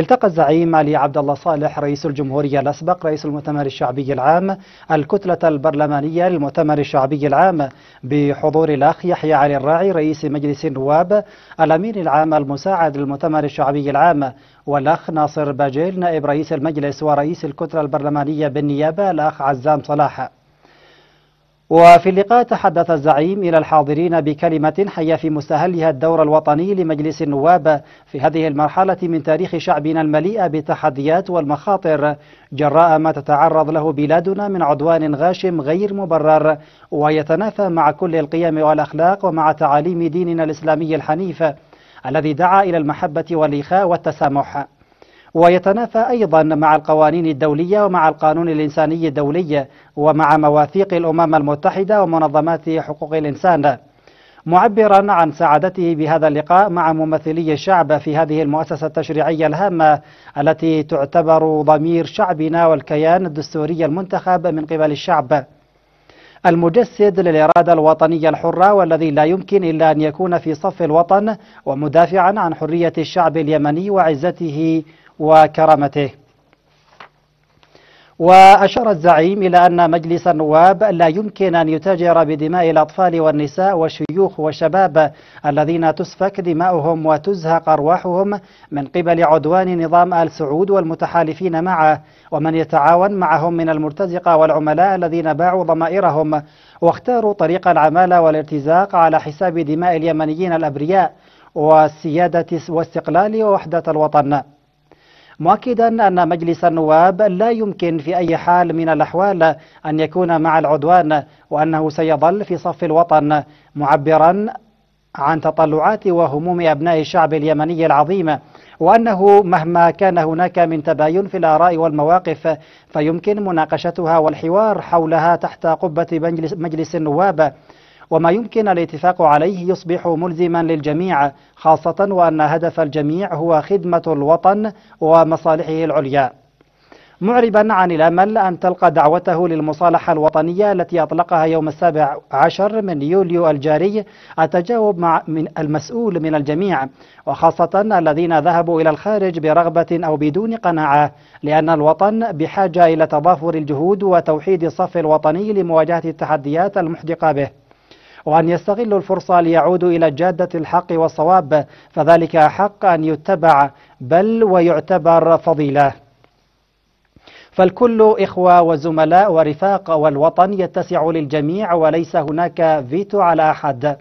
التقى الزعيم علي عبد الله صالح رئيس الجمهورية الأسبق رئيس المؤتمر الشعبي العام الكتلة البرلمانية للمؤتمر الشعبي العام بحضور الأخ يحيى علي الراعي رئيس مجلس النواب الأمين العام المساعد للمؤتمر الشعبي العام والأخ ناصر باجيل نائب رئيس المجلس ورئيس الكتلة البرلمانية بالنيابة الأخ عزام صلاح وفي اللقاء تحدث الزعيم إلى الحاضرين بكلمة حية في مستهلها الدور الوطني لمجلس النواب في هذه المرحلة من تاريخ شعبنا المليئة بالتحديات والمخاطر جراء ما تتعرض له بلادنا من عدوان غاشم غير مبرر ويتنافى مع كل القيم والأخلاق ومع تعاليم ديننا الإسلامي الحنيف الذي دعا إلى المحبة والإخاء والتسامح ويتنافى أيضا مع القوانين الدولية ومع القانون الإنساني الدولي ومع مواثيق الأمم المتحدة ومنظمات حقوق الإنسان معبرا عن سعادته بهذا اللقاء مع ممثلي الشعب في هذه المؤسسة التشريعية الهامة التي تعتبر ضمير شعبنا والكيان الدستوري المنتخب من قبل الشعب المجسد للإرادة الوطنية الحرة والذي لا يمكن إلا أن يكون في صف الوطن ومدافعا عن حرية الشعب اليمني وعزته وكرامته وأشار الزعيم إلى أن مجلس النواب لا يمكن أن يتاجر بدماء الأطفال والنساء والشيوخ والشباب الذين تسفك دماؤهم وتزهق أرواحهم من قبل عدوان نظام آل سعود والمتحالفين معه ومن يتعاون معهم من المرتزقة والعملاء الذين باعوا ضمائرهم واختاروا طريق العمالة والارتزاق على حساب دماء اليمنيين الأبرياء والسيادة واستقلال ووحدة الوطن مؤكدا أن مجلس النواب لا يمكن في أي حال من الأحوال أن يكون مع العدوان وأنه سيظل في صف الوطن معبرا عن تطلعات وهموم أبناء الشعب اليمني العظيم وأنه مهما كان هناك من تباين في الآراء والمواقف فيمكن مناقشتها والحوار حولها تحت قبة مجلس النواب وما يمكن الاتفاق عليه يصبح ملزما للجميع خاصة وأن هدف الجميع هو خدمة الوطن ومصالحه العليا معربا عن الأمل أن تلقى دعوته للمصالحة الوطنية التي أطلقها يوم السابع عشر من يوليو الجاري التجاوب مع من المسؤول من الجميع وخاصة الذين ذهبوا إلى الخارج برغبة أو بدون قناعة لأن الوطن بحاجة إلى تضافر الجهود وتوحيد الصف الوطني لمواجهة التحديات المحدقة به وأن يستغلوا الفرصة ليعودوا إلى جادة الحق والصواب فذلك حق أن يتبع بل ويعتبر فضيلة فالكل إخوة وزملاء ورفاق والوطن يتسع للجميع وليس هناك فيتو على أحد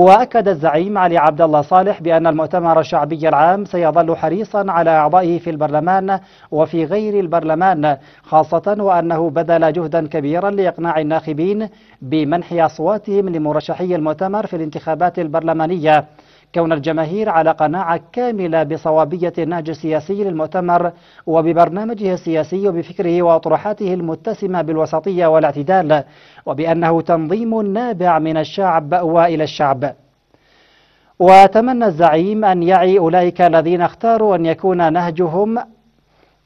وأكد الزعيم علي عبد الله صالح بأن المؤتمر الشعبي العام سيظل حريصا على إعضائه في البرلمان وفي غير البرلمان خاصة وأنه بذل جهدا كبيرا لإقناع الناخبين بمنح أصواتهم لمرشحي المؤتمر في الانتخابات البرلمانية كون الجماهير على قناعة كاملة بصوابية النهج السياسي للمؤتمر وببرنامجه السياسي وبفكره وأطروحاته المتسمة بالوسطية والاعتدال وبأنه تنظيم نابع من الشعب وإلى الشعب وتمنى الزعيم أن يعي أولئك الذين اختاروا أن يكون نهجهم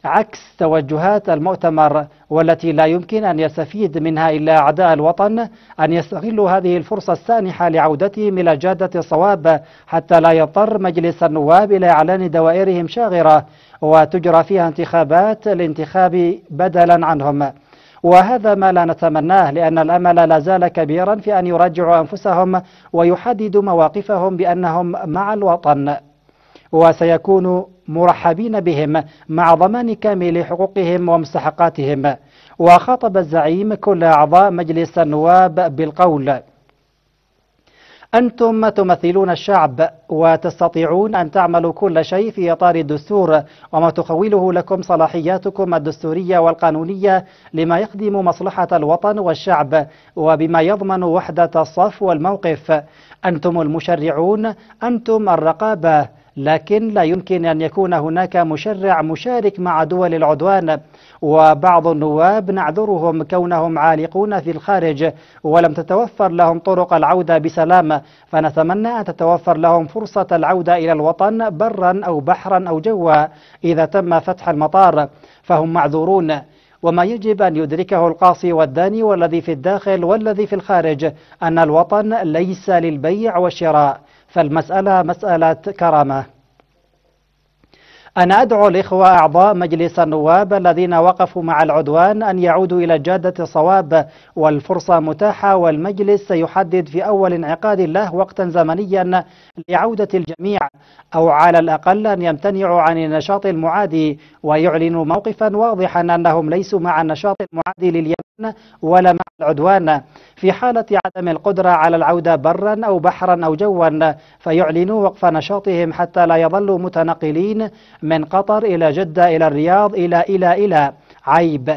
عكس توجهات المؤتمر والتي لا يمكن أن يستفيد منها إلا أعداء الوطن أن يستغلوا هذه الفرصة السانحة لعودتهم إلى جادة الصواب حتى لا يضطر مجلس النواب إلى إعلان دوائرهم شاغرة وتجرى فيها انتخابات الانتخاب بدلا عنهم وهذا ما لا نتمناه لأن الأمل لا زال كبيرا في أن يرجعوا أنفسهم ويحددوا مواقفهم بأنهم مع الوطن وسيكونوا مرحبين بهم مع ضمان كامل حقوقهم ومستحقاتهم وخاطب الزعيم كل أعضاء مجلس النواب بالقول أنتم تمثلون الشعب وتستطيعون أن تعملوا كل شيء في إطار الدستور وما تخوله لكم صلاحياتكم الدستورية والقانونية لما يخدم مصلحة الوطن والشعب وبما يضمن وحدة الصف والموقف أنتم المشرعون أنتم الرقابة لكن لا يمكن أن يكون هناك مشرع مشارك مع دول العدوان وبعض النواب نعذرهم كونهم عالقون في الخارج ولم تتوفر لهم طرق العودة بسلام فنتمنى أن تتوفر لهم فرصة العودة إلى الوطن برا أو بحرا أو جوا إذا تم فتح المطار فهم معذورون وما يجب أن يدركه القاصي والداني والذي في الداخل والذي في الخارج أن الوطن ليس للبيع والشراء فالمسألة مسألة كرامة أنا أدعو الإخوة أعضاء مجلس النواب الذين وقفوا مع العدوان أن يعودوا إلى جادة صواب والفرصة متاحة والمجلس سيحدد في أول انعقاد له وقتا زمنيا لعودة الجميع أو على الأقل أن يمتنعوا عن النشاط المعادي ويعلنوا موقفا واضحا أنهم ليسوا مع النشاط المعادي لليمن ولا مع العدوان في حالة عدم القدرة على العودة برا أو بحرا أو جوا فيعلنوا وقف نشاطهم حتى لا يظلوا متنقلين من قطر إلى جدة إلى الرياض إلى إلى إلى عيب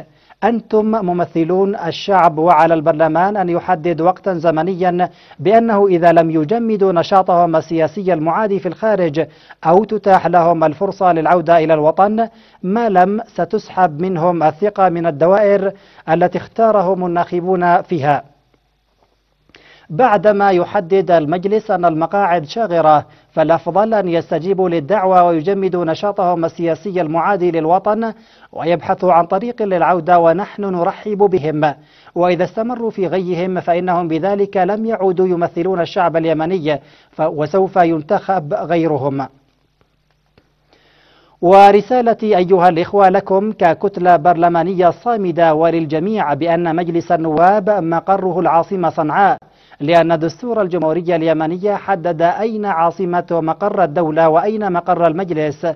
أنتم ممثلون الشعب وعلى البرلمان أن يحدد وقتا زمنيا بأنه إذا لم يجمدوا نشاطهم السياسي المعادي في الخارج أو تتاح لهم الفرصة للعودة إلى الوطن ما لم ستسحب منهم الثقة من الدوائر التي اختارهم الناخبون فيها بعدما يحدد المجلس أن المقاعد شاغرة فالأفضل أن يستجيبوا للدعوة ويجمدوا نشاطهم السياسي المعادي للوطن ويبحثوا عن طريق للعودة ونحن نرحب بهم وإذا استمروا في غيهم فإنهم بذلك لم يعودوا يمثلون الشعب اليمني وسوف ينتخب غيرهم ورسالتي أيها الإخوة لكم ككتلة برلمانية صامدة وللجميع بأن مجلس النواب مقره العاصمة صنعاء لأن دستور الجمهورية اليمنية حدد أين عاصمة مقر الدولة وأين مقر المجلس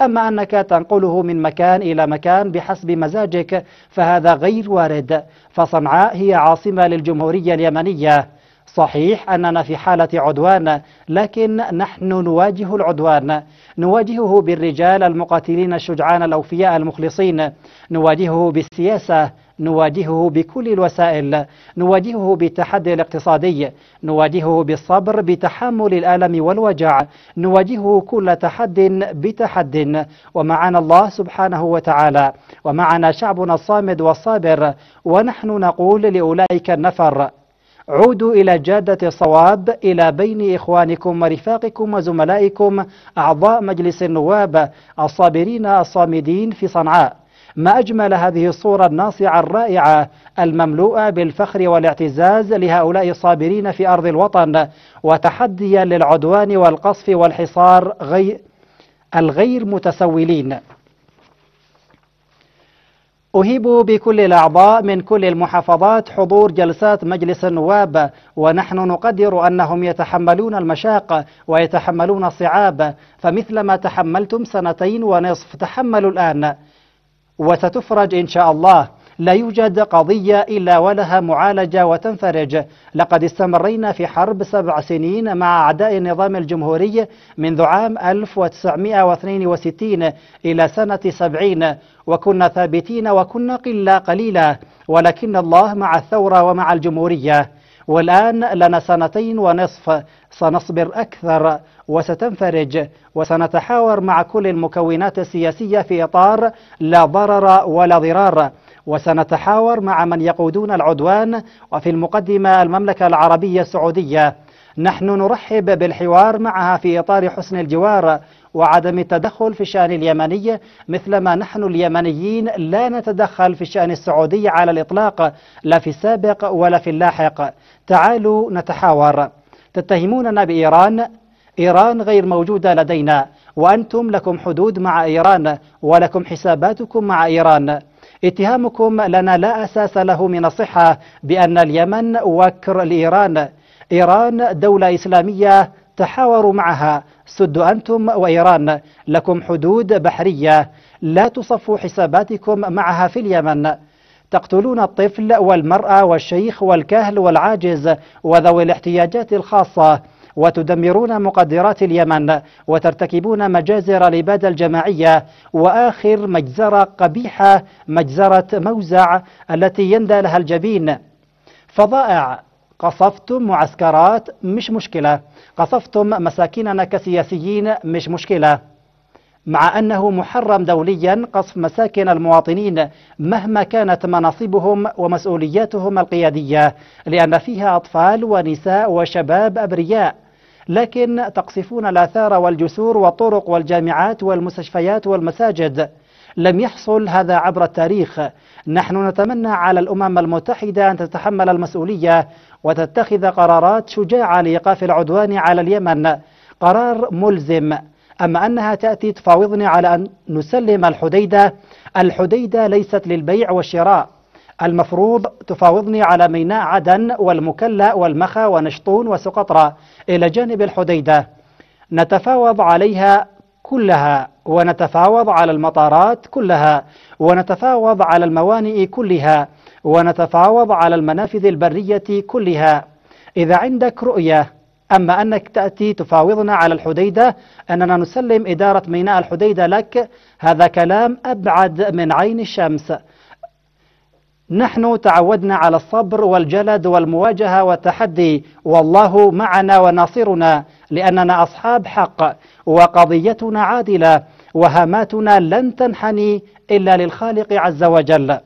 أما أنك تنقله من مكان إلى مكان بحسب مزاجك فهذا غير وارد فصنعاء هي عاصمة للجمهورية اليمنية صحيح أننا في حالة عدوان لكن نحن نواجه العدوان نواجهه بالرجال المقاتلين الشجعان الأوفياء المخلصين نواجهه بالسياسة نواجهه بكل الوسائل نواجهه بالتحدي الاقتصادي نواجهه بالصبر بتحمل الالم والوجع نواجهه كل تحد بتحد ومعنا الله سبحانه وتعالى ومعنا شعبنا الصامد والصابر ونحن نقول لاولئك النفر عودوا إلى جادة صواب إلى بين إخوانكم ورفاقكم وزملائكم أعضاء مجلس النواب الصابرين الصامدين في صنعاء ما أجمل هذه الصورة الناصعة الرائعة المملوءة بالفخر والاعتزاز لهؤلاء الصابرين في أرض الوطن وتحديا للعدوان والقصف والحصار غير الغير متسولين أهيب بكل الأعضاء من كل المحافظات حضور جلسات مجلس النواب ونحن نقدر أنهم يتحملون المشاق ويتحملون الصعاب فمثلما تحملتم سنتين ونصف تحملوا الآن وستفرج إن شاء الله لا يوجد قضية إلا ولها معالجة وتنفرج لقد استمرينا في حرب سبع سنين مع أعداء النظام الجمهوري منذ عام 1962 إلى سنة 70 وكنا ثابتين وكنا قلة قليلة ولكن الله مع الثورة ومع الجمهورية والآن لنا سنتين ونصف سنصبر أكثر وستنفرج وسنتحاور مع كل المكونات السياسية في إطار لا ضرر ولا ضرار وسنتحاور مع من يقودون العدوان وفي المقدمة المملكة العربية السعودية نحن نرحب بالحوار معها في إطار حسن الجوار وعدم التدخل في الشأن اليمني مثلما نحن اليمنيين لا نتدخل في الشأن السعودي على الإطلاق لا في السابق ولا في اللاحق تعالوا نتحاور تتهموننا بإيران إيران غير موجودة لدينا وأنتم لكم حدود مع إيران ولكم حساباتكم مع إيران اتهامكم لنا لا أساس له من الصحة بأن اليمن وكر لإيران إيران دولة إسلامية تحاوروا معها سد أنتم وإيران لكم حدود بحرية لا تصفوا حساباتكم معها في اليمن تقتلون الطفل والمرأة والشيخ والكهل والعاجز وذوي الاحتياجات الخاصة وتدمرون مقدرات اليمن وترتكبون مجازر الإبادة الجماعية وآخر مجزرة قبيحة مجزرة موزع التي يندى لها الجبين فظائع قصفتم معسكرات مش مشكلة قصفتم مساكننا كسياسيين مش مشكلة مع أنه محرم دوليا قصف مساكن المواطنين مهما كانت مناصبهم ومسؤولياتهم القيادية لأن فيها أطفال ونساء وشباب أبرياء لكن تقصفون الآثار والجسور والطرق والجامعات والمستشفيات والمساجد لم يحصل هذا عبر التاريخ نحن نتمنى على الأمم المتحدة أن تتحمل المسؤولية وتتخذ قرارات شجاعة لإيقاف العدوان على اليمن قرار ملزم أما أنها تأتي تفاوضني على أن نسلم الحديدة الحديدة ليست للبيع والشراء المفروض تفاوضني على ميناء عدن والمكلا والمخا ونشطون وسقطرى إلى جانب الحديدة نتفاوض عليها كلها ونتفاوض على المطارات كلها ونتفاوض على الموانئ كلها ونتفاوض على المنافذ البرية كلها إذا عندك رؤية أما أنك تأتي تفاوضنا على الحديدة أننا نسلم إدارة ميناء الحديدة لك هذا كلام أبعد من عين الشمس نحن تعودنا على الصبر والجلد والمواجهة والتحدي والله معنا وناصرنا لأننا أصحاب حق وقضيتنا عادلة وهاماتنا لن تنحني إلا للخالق عز وجل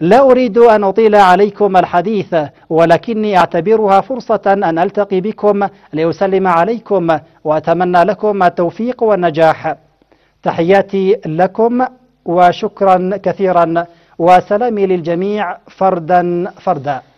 لا أريد أن أطيل عليكم الحديث ولكني أعتبرها فرصة أن ألتقي بكم لأسلم عليكم وأتمنى لكم التوفيق والنجاح تحياتي لكم وشكرا كثيرا وسلامي للجميع فردا فردا